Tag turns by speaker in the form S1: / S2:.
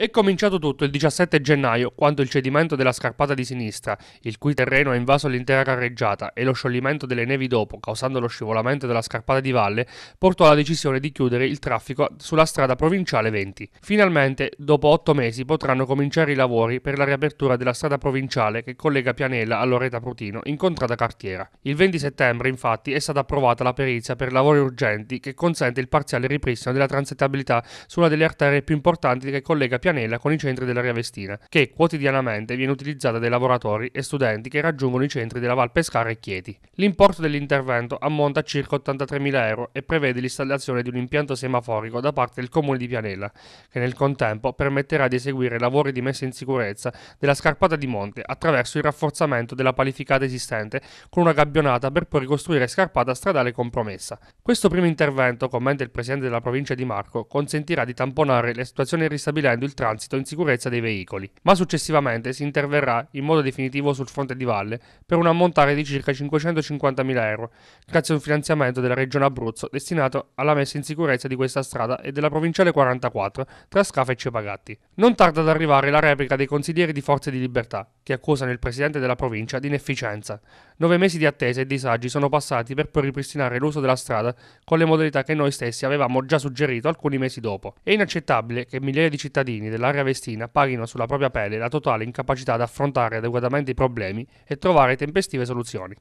S1: È cominciato tutto il 17 gennaio, quando il cedimento della scarpata di sinistra, il cui terreno ha invaso l'intera carreggiata, e lo scioglimento delle nevi dopo, causando lo scivolamento della scarpata di valle, portò alla decisione di chiudere il traffico sulla strada provinciale 20. Finalmente, dopo otto mesi, potranno cominciare i lavori per la riapertura della strada provinciale che collega Pianella a Loreta Prutino, in contrada cartiera. Il 20 settembre, infatti, è stata approvata la perizia per lavori urgenti che consente il parziale ripristino della transettabilità su una delle arterie più importanti che collega Pianella Pianella con i centri dell'area Vestina, che quotidianamente viene utilizzata dai lavoratori e studenti che raggiungono i centri della Val Pescara e Chieti. L'importo dell'intervento ammonta a circa 83.000 euro e prevede l'installazione di un impianto semaforico da parte del comune di Pianella, che nel contempo permetterà di eseguire lavori di messa in sicurezza della scarpata di monte attraverso il rafforzamento della palificata esistente con una gabbionata per poi ricostruire scarpata stradale compromessa. Questo primo intervento, commenta il presidente della provincia di Marco, consentirà di tamponare le situazioni ristabilendo il transito in sicurezza dei veicoli, ma successivamente si interverrà in modo definitivo sul fronte di valle per un ammontare di circa 550.000 euro, grazie a un finanziamento della Regione Abruzzo destinato alla messa in sicurezza di questa strada e della provinciale 44 tra Scafa e Cepagatti. Non tarda ad arrivare la replica dei consiglieri di Forze di Libertà, che accusano il presidente della provincia di inefficienza. Nove mesi di attesa e disagi sono passati per poi ripristinare l'uso della strada con le modalità che noi stessi avevamo già suggerito alcuni mesi dopo. È inaccettabile che migliaia di cittadini dell'area vestina paghino sulla propria pelle la totale incapacità di affrontare adeguatamente i problemi e trovare tempestive soluzioni.